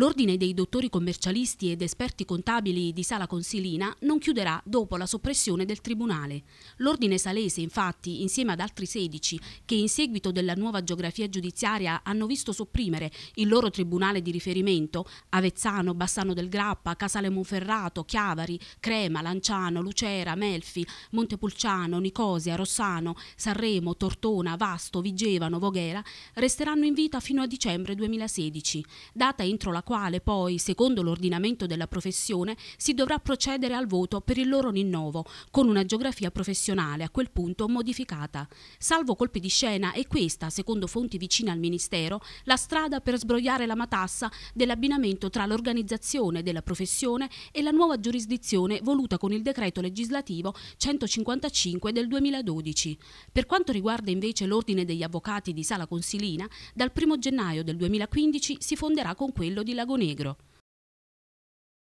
L'ordine dei dottori commercialisti ed esperti contabili di Sala Consilina non chiuderà dopo la soppressione del Tribunale. L'ordine salese, infatti, insieme ad altri 16, che in seguito della nuova geografia giudiziaria hanno visto sopprimere il loro Tribunale di riferimento, Avezzano, Bassano del Grappa, Casale Monferrato, Chiavari, Crema, Lanciano, Lucera, Melfi, Montepulciano, Nicosia, Rossano, Sanremo, Tortona, Vasto, Vigevano, Voghera, resteranno in vita fino a dicembre 2016, data entro la quale poi, secondo l'ordinamento della professione, si dovrà procedere al voto per il loro rinnovo, con una geografia professionale a quel punto modificata. Salvo colpi di scena è questa, secondo fonti vicine al Ministero, la strada per sbrogliare la matassa dell'abbinamento tra l'organizzazione della professione e la nuova giurisdizione voluta con il decreto legislativo 155 del 2012. Per quanto riguarda invece l'ordine degli avvocati di Sala Consilina, dal 1 gennaio del 2015 si fonderà con quello di Lago Negro.